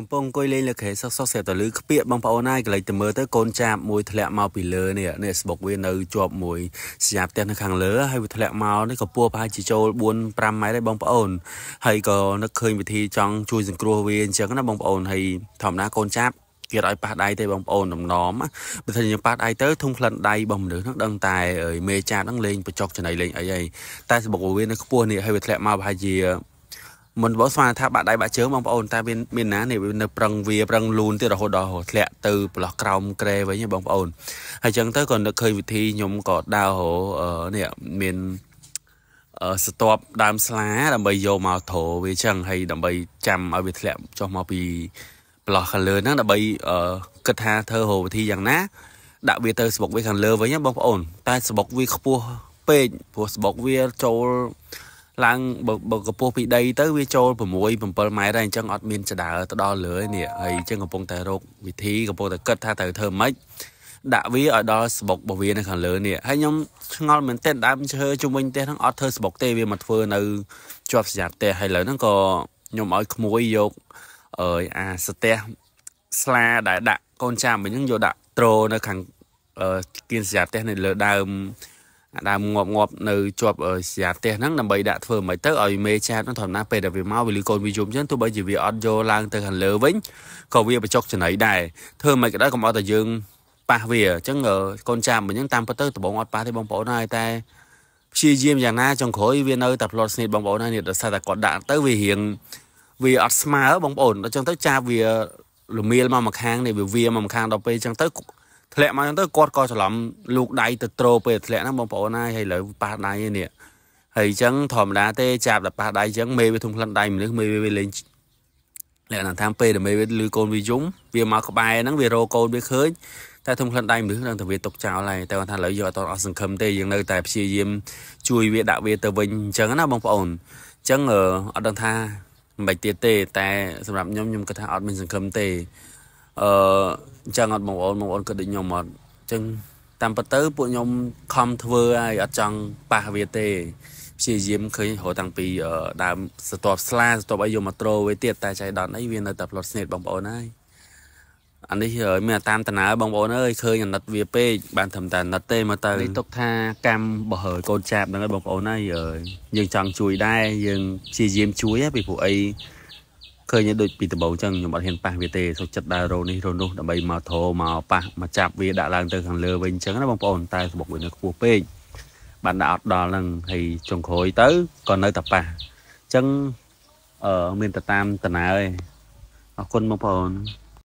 កំពុងអង្គុយលេងលើខេសោះសោះស្រាប់តែលឺខ្ពាកបងប្អូនហើយកន្លែងទៅមើលទៅកូនចាបមួយធ្លាក់មកពីលើនេះនេះស្បុកវានៅជាប់មួយសញ្ញាផ្ទះនៅខាងលើហើយវាធ្លាក់មកនេះក៏ពួរប្រហែលជាចូល4 5ម៉ែត្រដែរបងប្អូនហើយក៏នឹកឃើញវិធី ចង់ជួយ សង្គ្រោះវាអញ្ចឹងណាបងប្អូនហើយធម្មតាកូនចាបគេឲ្យប៉ះដៃទេបងប្អូនដំណំបើថាយើងប៉ះដៃទៅធុំក្លិនដៃរបស់មនុស្សហ្នឹងដឹងតែមេចាបហ្នឹងលេងបចុកចំណៃលេងអីហើយតែស្បុកវានៅខ្ពស់នេះហើយវាធ្លាក់មកប្រហែលជាមិនបងស្មានថាបាក់ដៃបាក់ជើងបងប្អូនតែមានមានណានេះនៅប្រឹងវាប្រឹងលូនទៀតរហូតដល់ធ្លាក់ទៅប្រឡោះក្រោមក្រែវិញបងប្អូនហើយចឹងទៅក៏នឹកឃើញវិធីខ្ញុំក៏ដើរហៅនេះមានស្ទាប់ដើមស្លាដើម្បីយកមកធោវាចឹងហើយដើម្បីចាំឲ្យវាធ្លាក់ចុះមកពីប្រឡោះខាងលើហ្នឹងដើម្បីគិតថាធ្វើហៅវិធីយ៉ាងណាដាក់វាទៅស្បុកវាខាងលើវិញបងប្អូនតែស្បុកវាខ្ពស់ពេកព្រោះស្បុកវាចូលឡើងបើកម្ពស់ពីដីទៅវាចូល6 7ម៉ែត្រហើយអញ្ចឹងអត់មានចដើទៅដល់លើនេះហើយអញ្ចឹងកំពុងតែរកវិធីកំពុងតែគិតថាត្រូវធ្វើម៉េចដាក់វាឲ្យដល់ស្បុករបស់វានៅខាងលើនេះហើយខ្ញុំឆ្ងល់មែនទែនដើមឈើជុំវិញផ្ទះហ្នឹងអត់ធ្វើស្បុកទេវាមកធ្វើនៅជាប់សញ្ញាផ្ទះហើយឥឡូវហ្នឹងក៏ខ្ញុំឲ្យក្មួយយកអើយអាស្ទះស្លាដែលដាក់កូនចាមវិញហ្នឹងយកដាក់ត្រូនៅខាងគៀនសញ្ញាផ្ទះនៅលើដើមដើមងាប់ងាប់នៅជាប់ស្យាផ្ទះហ្នឹងដើម្បីដាក់ធ្វើមិនទៅឲ្យមេចាបហ្នឹងធម្មតាពេលដែលវាមកវាលឺកូនវាយំចឹងទោះបីជាវាអត់យកឡើងទៅខាងលើវិញក៏វាបញ្ចុកចំណៃដែរធ្វើមិនក៏ដោយកុំឲ្យតែយើងប៉ះវាអញ្ចឹងកូនចាមវិញហ្នឹងតាមពិតទៅដបងអត់ប៉ះទេបងប្អូនហើយតែព្យាយាមយ៉ាងណាចុងក្រោយវានៅតែផ្លត់ស្នៀតបងប្អូនហើយនេះដល់សារតែគាត់ដាក់ទៅវារៀងវាអត់ស្មើបងប្អូនដល់ចឹងទៅចាបវាលមៀលមកម្ខាងនេះវាវាមកម្ខាងដល់ពេលចឹងទៅធ្លាក់មកហ្នឹងទៅគាត់ក៏ច្រឡំលូកដៃទៅត្រោពេលធ្លាក់ហ្នឹងបងប្អូនហើយហើយឥឡូវប៉ះដៃនេះហើយអញ្ចឹងធម្មតាទេចាប់តែប៉ះដៃអញ្ចឹងមេវាធំក្លិនដៃមនុស្សមេវាលេងលក្ខណៈតាមពេលដែលមេវាលឺកូនវាយំ វាមកក្បែរហ្នឹងវារកកូនវាឃើញតែធំក្លិនដៃមនុស្សនឹងតែវាຕົកចោលហើយតែគាត់ថាឥឡូវយកអត់អស់សង្ឃឹមទេយើងនៅតែព្យាយាមជួយវាដាក់វាទៅវិញអញ្ចឹងណាបងប្អូនអញ្ចឹងអត់ដឹងថាមិនបាច់ទៀតទេ តែសម្រាប់ខ្ញុំខ្ញុំគាត់ថាអត់មានសង្ឃឹមទេអឺអញ្ចឹងអត់បងប្អូនបងប្អូនគិតដូចខ្ញុំអត់អញ្ចឹងតាមពិតទៅពួកខ្ញុំខំធ្វើហើយអត់ចង់ប៉ះវាទេព្យាយាមឃើញរហូតតាំងពីដើមស្ទាប់ស្លាស្ទាប់អីយកមកត្រូវិញទៀតតែចៃដន្យអីវានៅតែផ្លត់ស្នេតបងប្អូនហើយអានេះមានតាមតណាបងប្អូនអើយឃើញអាណិតវាពេកបានធ្វើតែអាណិតទេមើលទៅនេះទុកថាកម្មបើហើយកូនចាបហ្នឹងឯងបងប្អូនហើយយើងចង់ជួយដែរយើងព្យាយាមជួយពីពួកអីឃើញដូចពីដបោចឹងខ្ញុំអត់ហ៊ានប៉ះវាទេចូលចិត្តដើររោនេះរោនោះដើម្បីមកធោមកប៉ះមកចាប់វាដាក់ឡើងទៅខាងលើវិញចឹងណាបងប្អូនតែសបុកវានៅខ្ពស់ពេកបានដាក់អត់ដល់ហ្នឹងហើយចុងក្រោយទៅក៏នៅតែប៉ះចឹងអឺមានតែតាមតណើឯងអរគុណបងប្អូន